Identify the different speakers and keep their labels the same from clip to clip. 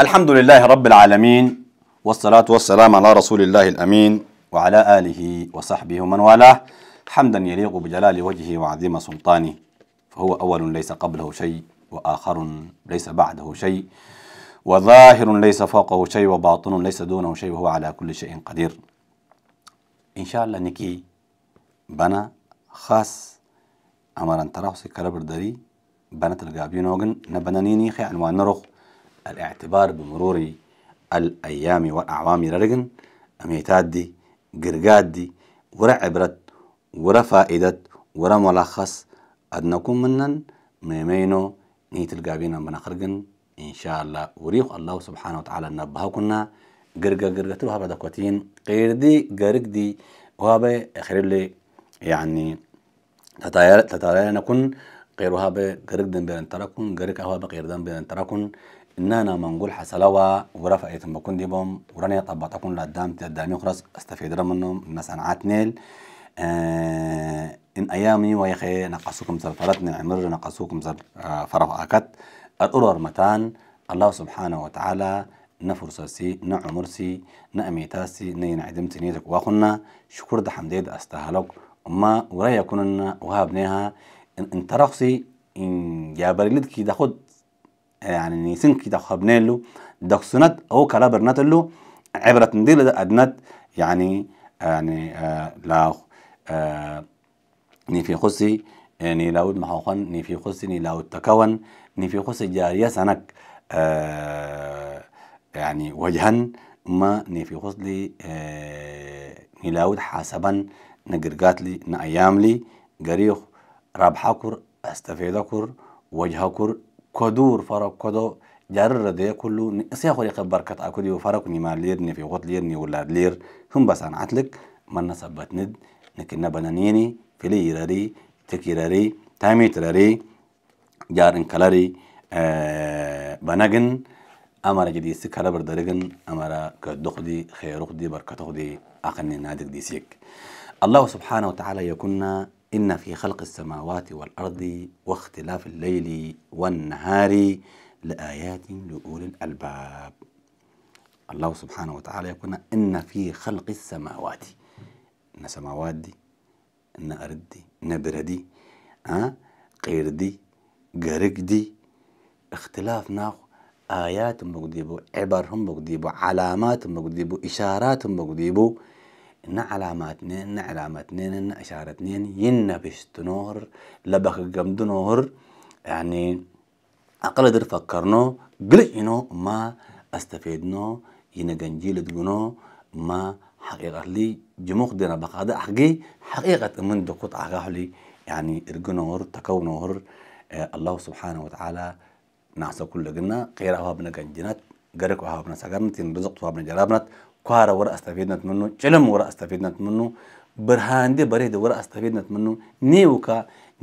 Speaker 1: الحمد لله رب العالمين والصلاة والسلام على رسول الله الأمين وعلى آله وصحبه ومن والاه حمدا يليق بجلال وجهه وعظيم سلطانه فهو أول ليس قبله شيء وآخر ليس بعده شيء وظاهر ليس فوقه شيء وباطن ليس دونه شيء وهو على كل شيء قدير إن شاء الله نكي بنا خاص أمر أن تراه سكربر دري بنا القابين وغن نبنا نيني خي عنوان نرخ الاعتبار بمرور الأيام والأعوام رجن أميتادي دي ورا عبرت ورا فائدة ورا ملخص أدنكم منن ميمينو نيت القابينا من خرقن إن شاء الله وريق الله سبحانه وتعالى نبها كنا قرقة قرقة تروها بدكوتين قير دي قرق دي وهابي أخير اللي يعني تتاير تتاير نكون غيرها بقرق دم بين تراكن غيرك هو بقير دم بين تراكن نانا منقول حسلوة ورفع يتم بكون يتمكن ديبهم وراني تكون لقدام قدامي خرس استفيد منهم الناس عن عتنيل آه ان ايامي ويخي نقصوكم زر فرطن عمر نقصوكم زر آه فرف اكت الارور متان الله سبحانه وتعالى نفرسسي نعمرسي نأميتاسي نينعدمتي نيتك واخنا شكر ده حمديد استهلك وما ورايا كنا وهابنيها ان, ان ترخصي ان جابر لدكي داخد يعني نيسنكي دخبنيلو دخسنات أو كلا برناتلو عبرة نديل أدنات يعني يعني آه، لا آه ني في خصي آه، ني لاود محوخن ني في خصي ني لاود تكون ني في خصي جارية سنك آه يعني وجها ما ني في خص آه، ني لاود حاسبا نقرقات لي نأيام لي قريخ ربحكر استفيدكر وجهكر كدور فرق كدو جرر ده كله نسيا خوري خبر كت أكودي وفرق نما ليرني في غط ليرني ولا لير هم بس أنا عتلك ما نسبت ند نكنا بنانيني لي راري تكيراري تامي تراري جار كلاري آه بناجن أمر جدي سكالة بردرجن أمر كدخدي خيرخدي بركتخدي أقني نادك ديسيك الله سبحانه وتعالى يكون إن في خلق السماوات والأرض واختلاف الليل والنهار لآيات لأولي الألباب الله سبحانه وتعالى يقول إن في خلق السماوات إن سماوات دي إن أرض دي إن بردي أه؟ قير دي قرق دي اختلاف ناخ آيات مقديبو عبرهم مقديبو علامات مقديبو إشارات مقديبو ن علامات نين إن علامات نين إن إشارة نين ينبش تنور لبخ جم دنور يعني أقل در فكرنا قلقنا ما استفيدنا ينجنجيل دقنا ما حقيقة لي جموخ دينا بقادة حقي حقيقة من دقوت عقاه لي يعني إرجنور تكونور آه الله سبحانه وتعالى نعسى كل جنة خير أهابنا جنات قرق سكرنا تين رزق أهابنا جرابنا كوارا ورا استفيدنا منه جلم ورا استفيدنا منه برهان دي بريد ورا استفيدنا منه نيوكا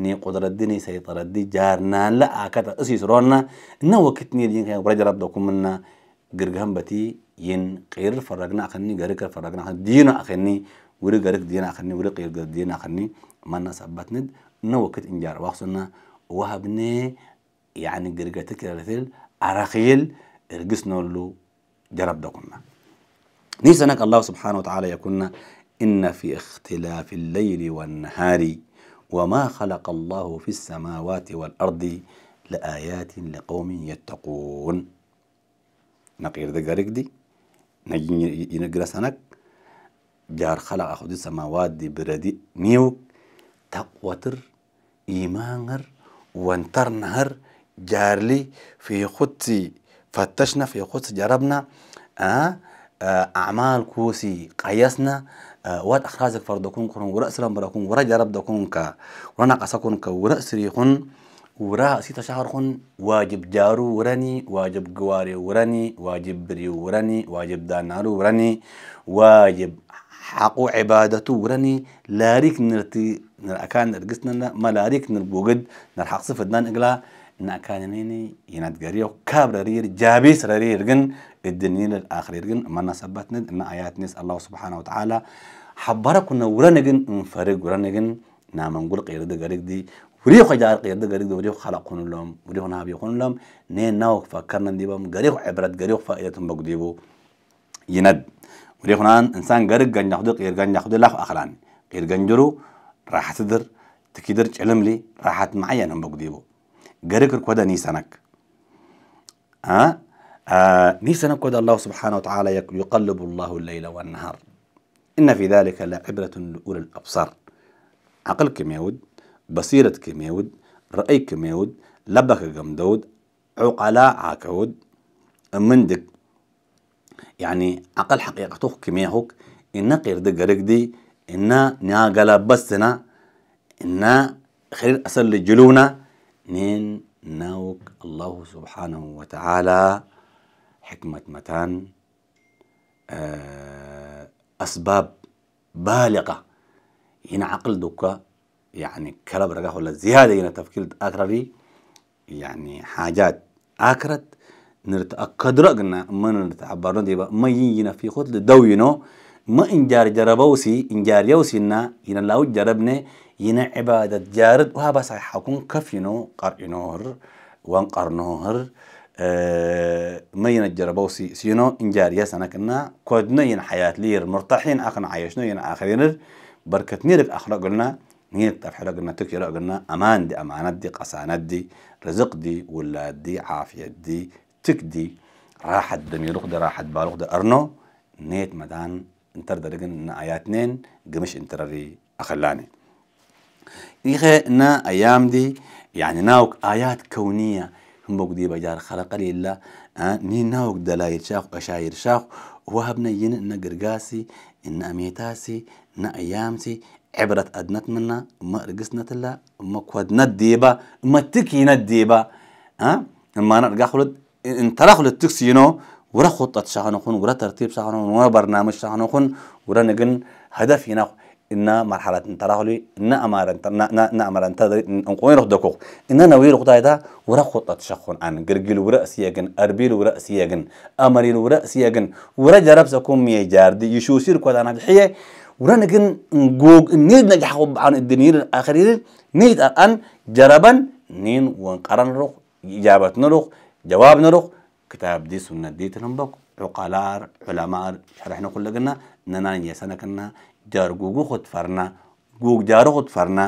Speaker 1: ني قدرة دي سيطرة دي جارنا لا أكتا أسيس رونا إنه وقت ني دين كان برجع رب دوكمنا قرقهم بتي ين قير فرقنا أخني قرق فرقنا أخني دينا أخني وري قرق دينا أخني وري قير قرق دينا أخني ما الناس أبتند إنه وقت إنجار واخصنا وهبني يعني قرقتك رتل أراخيل ارقصنا له جرب دوكمنا نيسانك الله سبحانه وتعالى يكون إن في اختلاف الليل والنهار وما خلق الله في السماوات والأرض لآيات لقوم يتقون نقير دقارك دي نجي ينقرسنك جار خلق أخذ السماوات دي بردي نيوك تقوتر إيمانر وانتر نهر جارلي في خطي فتشنا في خطي جربنا آه آه، أعمال كوسي قياسنا آه، وات أخرازك فردكون كون ورأس لمبركون ورا جربدكون كا ورنا قصكون كا ورأس ريخون ورا سيتا شهر خن واجب جارو ورني واجب جواري وراني واجب بري وراني واجب دانارو ورني واجب حقو عبادته وراني لاريك نرتي نرأكان نرقسنا ما لاريك نربوجد نرحق صفة دان إقلا نأكانيني ينادقريو رير جابيس رير جن الدنيا للآخرة جن ما نسبتنا إن آيات نس الله سبحانه وتعالى حبرك ورنا جن انفرق ورنا جن نعم نقول قيادة قريق دي وريو خجار قيادة قريق دي وريو خلقون لهم وريو نابي يكون لهم نين ناوك فكرنا ديبهم قريق عبرت قريق فائدة بقديبو يند وريو نان إنسان قريق جن يخدو قير جن يخدو لاف أخلان قير جن جرو راح تدر تكيدر تعلم لي راحت معين هم بقديبو قريق ركودا نيسانك ها أه؟ آه نفسي الله سبحانه وتعالى يقلب الله الليل والنهار إن في ذلك لعبرة لأولي الأبصار عقلكم يود بصيرتكم يود رأيكم يود لبك قمدود عقلاء عكود مندك يعني عقل حقيقته كميهوك إن قرد دي إن ناقلا بسنا إن خير أسل جلونا نين ناوك الله سبحانه وتعالى حكمة متان آه، أسباب بالغة هنا عقل دوكا يعني كلب رقاه ولا زيادة هنا تفكير أكرري يعني حاجات أكرت نرت أكدرقنا ما نرت عبارنا ديبا ما يجينا في خطل دوينو ما إنجار جربوسي إنجار يوسينا هنا لو جربنا هنا عبادة جارد وها بس حكون كفينو قرئنوهر وانقرنوهر آه، ينجر بوسي سينو انجار سنة كنا كود نين حياة لير مرتاحين اخنا عايشنا ين اخرين بركة نيرك اخرى قلنا نيرك تفحل قلنا تكير قلنا امان دي امانات دي قسانات دي رزق دي ولا دي عافية دي تك دي راحة دميروخ دي راحة بالوخ دي ارنو نيت مدان انتر درجن ان اياتنين قمش انترري اخلاني يخي نا ايام دي يعني ناوك ايات كونيه هم بقدي بجار خلق لي الله ني ناوك دلايل شاخ أشاير شاخ وهبنا ين نقرقاسي إن أميتاسي نأيامتي عبرة أدنت منا ما رقصنا تلا ما كود نديبا ما تكي نديبا ها ما نرقا خلد إن ترى خلد تكسينو ورا خطة شاخنو خون ورا ترتيب شاخنو ورا برنامج شاخنو خون ورا نقن هدفنا إن مرحلة انتراهلي إن أمارن ن ن ن أمارن تدري إن قوين رح دكوا إن أنا وين رح دايدا ورا خطة شخون عن جرجل ورا سياجن أربيل ورا سياجن أمارين ورا سياجن ورا جرب سكون مية جارد يشوسير كذا أنا الحية ورا نجن نجوج نيد نجح حب عن الدنيا الأخيرين نيد الآن جربا نين وانقرن رخ إجابة نروح جواب نروح كتاب دي سنة دي تنبك عقلار علماء شرحنا كل قلنا ننان يسنا كنا جار جوجو خد فرنا گوگ جارو خود فرنا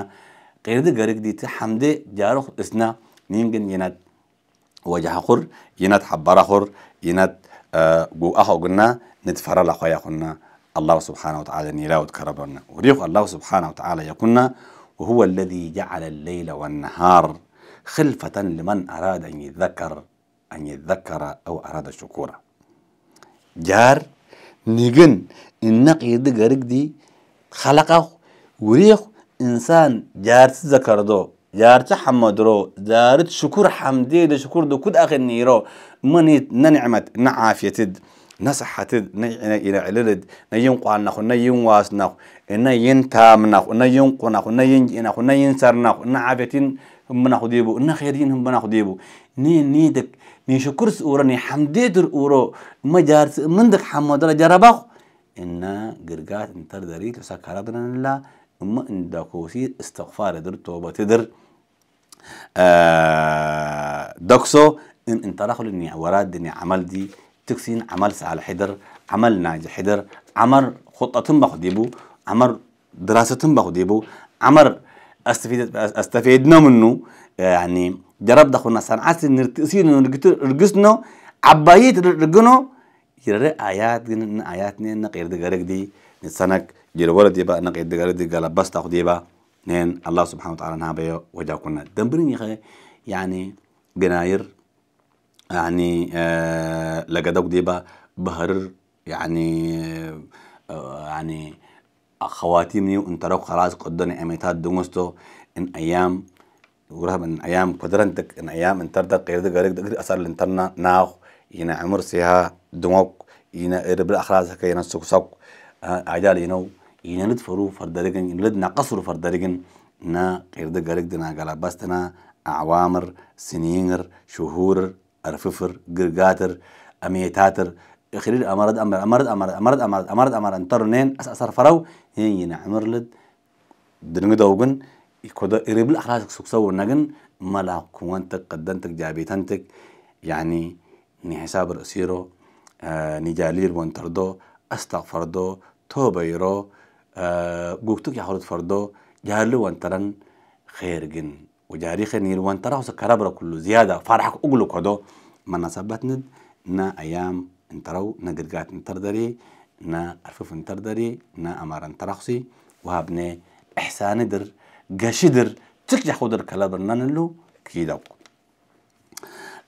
Speaker 1: قیرد گرگ دیت دي جارو خود اسنا نينجن ينات وجه خور ينات حبارة خور ينات اه، گو جو أخو قلنا نتفرى لأخويا خونا الله سبحانه وتعالى نيلا وتكربنا وريق الله سبحانه وتعالى يكون وهو الذي جعل الليل والنهار خلفة لمن أراد أن يذكر أن يذكر أو أراد شكورا جار نيجن إن النقي دي خلقه وريخ إنسان جارت ذكردو جارت حمدرو جارت شكر حمدي ده شكر ده كد أخي نيرو منيت ننعمت نعافيتد نصحتد نينا إلى عللد نينقع نخو نين واس نخو نين تام نخو نين قنخو نين جنخو نين سر نخو نعافيتين هم نخو ديبو نخيرين هم نخو ديبو ني نيدك ني شكر سورة ني حمدي در أورو ما جارت مندك حمدرا جرباخو إنا قرقات انتر دريت لسكراتنا لا إما إن داكوسي استغفار در توبة تدر آه، دكسو إن انتراخل إني وراد إني عمل دي تكسين عمل سعى الحدر عمل ناجح حدر عمر خطة بخديبو عمر دراسة بخديبو عمر استفيد استفيدنا منه يعني جرب دخلنا صنعات نرتسينو نرقسنو عبايت رقنو يرى آيات إن آيات نين نقير دقرق دي نتسنك جير ورد يبا نقير دقرق دي قال بس تاخد يبا نين الله سبحانه وتعالى نها وجا كنا دنبرين يخي يعني جناير يعني آه لقدوك ديبا بهر يعني آه يعني خواتيمني وانت روك خلاص قدني اميتات دونستو ان ايام ورهب ان ايام قدرنتك ان ايام انتر دق قيرد قريق دقري اثر لانترنا ناخ ينا عمر سيها دموك إنا ربل أخراز هكا ينا سوك سوك عدال ينو إنا ندفرو فردرقن إنا لدنا قصرو فردرقن نا قيرد قلق دنا قلاباستنا أعوامر سنينر شهور أرففر قرقاتر أميتاتر خلال أمرد أمرد أمرد أمرد أمرد أمرد أمرد أمرد أنتر نين أس أسر فرو هين عمر لد دنگ دوغن كودا إربل أخراز سوك سوك نغن ملاك كوانتك قدنتك جابيتنتك يعني نحساب رأسيرو آه، نجالير وان تردو استغفردو توبيرو آه، قوكتوك يحولد فردو جهلو وان ترن خير جن وجاري نير وان ترى كرابرا كله زيادة فارحك اقلو كدو نصبت ند نا أيام انترو نا قرقات انتردري نا ألفف انتردري نا أمار انترخصي وهابني إحسان در تلك تكجح خدر كلابرنا نلو كيدوك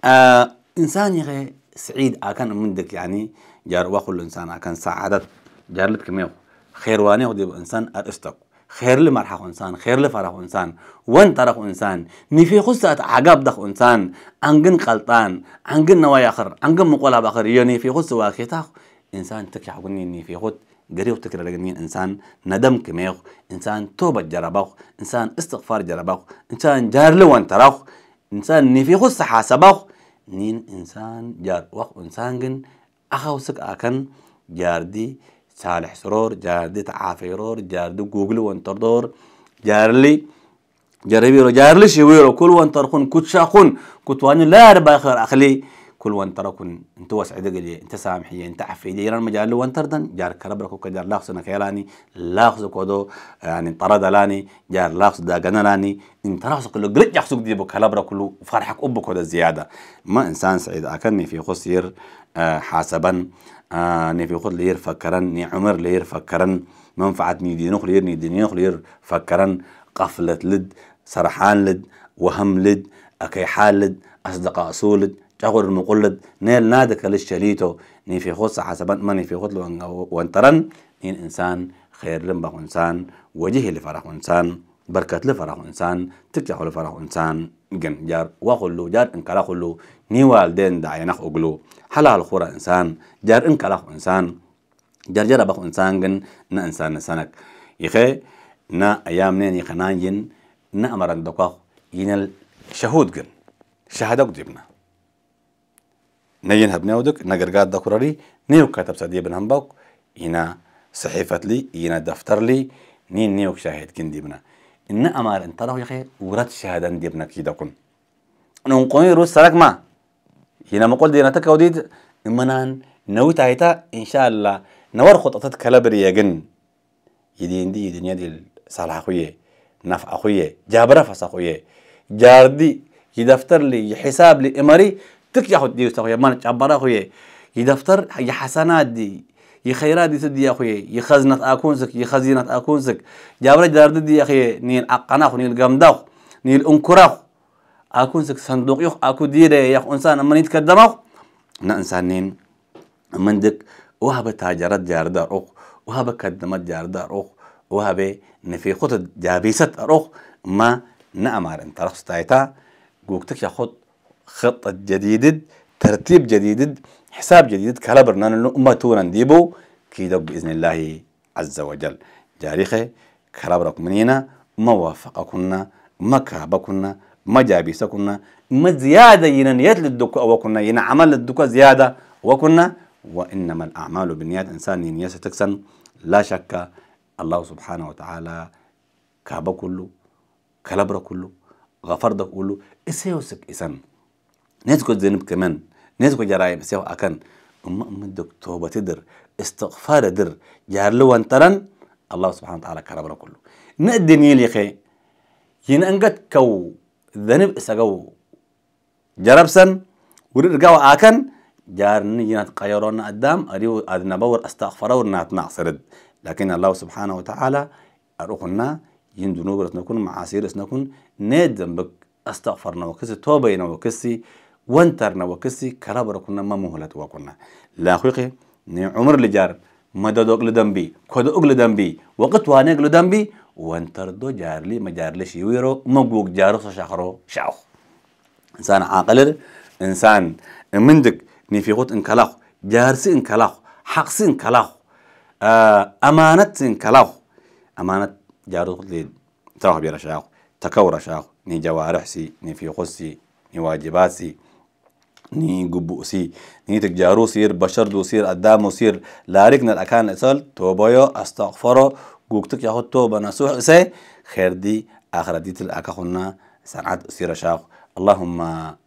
Speaker 1: آه إنسان يغي سعيد أكان مندك يعني جار واخو الإنسان أكان سعادة جار لك ميو خير واني ودي إنسان أرستك خير لي مرحخ إنسان خير لي فرح إنسان وين ترخ إنسان نفي خصة عقاب دخ إنسان أنجن قلطان أنجن نوايا آخر أنجن مقولة آخر يوني في خصة واخيتاخ إنسان تكي حقني نفي خد قريب تكرر لجنين إنسان ندم كميو إنسان توبة جرباخ إنسان استغفار جرباخ إنسان جار لوان تراخ إنسان نفي خصة حاسباخ نين إنسان جار وق إنسان جن أخوسك أكن جاردي صالح سرور جاردي تعافيرور جاردي جوجل وانتردور جارلي جاربيرو جارلي شويرو كل وانترخون كتشاخون كتواني لا ربا خير أخلي كل وان تركن انت واسع دقلي انت سامحي انت عفي دي يران مجال وان تردن جار كربرك وكجار لاخص نكيلاني لاخص كودو يعني طرد لاني جار لاخس داغنا لاني انت راخص كله قلت يحسك دي بكالبرا كله فرحك أبك ودا زيادة ما إنسان سعيد أكني في خسير حاسبا ني في خد آه، آه، لير فكرا ني عمر لير فكرا منفعة ني دينوخ لير ني دينوخ لير فكرا قفلت لد سرحان لد وهم لد أكي حال لد أصدقاء سولد چاخور المقلد نيل نادك للشليتو ني في خص حسب ما ني في خط وانترن نين إنسان خير لمبا إنسان وجهه لفرح إنسان بركة لفرح إنسان تفتح لفرح إنسان جن جار وخلو جار إن كلا خلو ني والدين دعيناخ أقلو حلال خورا إنسان جار إن كلا إنسان جار جار بخ إنسان جن نا إنسان نسانك يخي نا أيام نين يخنان جن نا أمران دقاق ينال شهود جن شهادة جبنا نين هبنا ودك نجرجات دا نيو كتب سعدي بن همبوك هنا صحيفة لي هنا دفتر لي نين نيو شاهد كن ديبنا إن أمار إن طلعوا يا ورد شهادة ديبنا كي دكون نقول روس سرق ما هنا مقول دينا تكوديد منان نويت تايتا إن شاء الله نور خططت كلابري يجن يدين دي دنيا دي صالح خويه نفع خويه جابرة فس خويه جاردي يدفتر لي يحساب لي إمري تك يا خدي يستخوي ما نتعبر أخوي يدفتر يحسنات دي يخيرات دي تدي أخوي يخزنة أكونزك يخزينة أكونزك جابر جارد دي أخوي نيل أقنا نيل قمداخ نيل أنكراخ أكونزك صندوق يخ أكو ديرة يخ إنسان أما يتكدمخ نا إنسانين مندك وهاب تاجرات جاردار أخ وهب كدمت جاردار أخ وهاب نفي خط جابيست أخ ما نأمر انت رخص تايتا قوكتك يا خط خطة جديدة ترتيب جديد حساب جديد كلا برنامج الأمة نديبو كيدو بإذن الله عز وجل جاريخي كلا منينا ما وافقكنا ما كابكنا ما جابيسكنا ما زيادة ينن الدكو أو كنا ين عمل للدك زيادة وكنا وإنما الأعمال بالنيات إنسان ينيا تكسن لا شك الله سبحانه وتعالى كابا كله كلبر كله غفر ده كله إسيوسك إسن neetiko zenib kemen neetiko jarayim sew akan umma umma dok toobati dir istighfar dir jaarlo wantaran allah subhanahu wa ta'ala karabra kullu na diniyil yake yin angat kaw zenib isagaw jarabsan wurirgaw akan جارني ينات قيرون قدام أريو أذن بور أستغفر ورنات نعصرد لكن الله سبحانه وتعالى أروقنا ين ذنوب نكون معاصير نكون نادم بك أستغفرنا وكسي توبة وكسي وانترنا وكسي كرابر كنا ما مهلت وكنا لا خيقي عمر لجار مدد أقل دنبي كود أقل دنبي وقت وانا أقل دنبي وانتر دو جارلي ما جارلي شيويرو مقوق جارو سشخرو شاو إنسان عاقل إنسان مندك نفيقوت انكلاخ جارسي انكلاخ حقسي انكلاخ آه أمانة انكلاخ أمانة جارو ليد تروح بيرا شاو تكورا شاو ني جوارحسي ني فيقوسي ني واجباتسي ني قبوسي ني تجارو سير بشر دو سير قدامه سير لاركنا الأكان إصال توبايا استغفره جوكتك ياخد توبة نسوح اسي خير دي آخر ديت الأكاخنا سنعد سير شاخ اللهم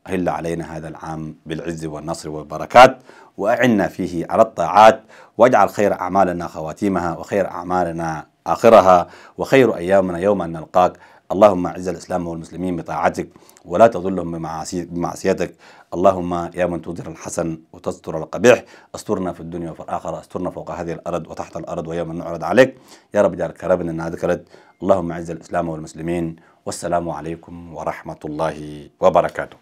Speaker 1: هل علينا هذا العام بالعز والنصر والبركات وأعنا فيه على الطاعات واجعل خير أعمالنا خواتيمها وخير أعمالنا آخرها وخير أيامنا يوم أن نلقاك اللهم اعز الاسلام والمسلمين بطاعتك ولا تظلهم بمعصيتك اللهم يا من تظهر الحسن وتستر القبيح استرنا في الدنيا وفي الاخره استرنا فوق هذه الارض وتحت الارض ويوم نعرض عليك يا رب جار كربنا انها ذكرت اللهم اعز الاسلام والمسلمين والسلام عليكم ورحمه الله وبركاته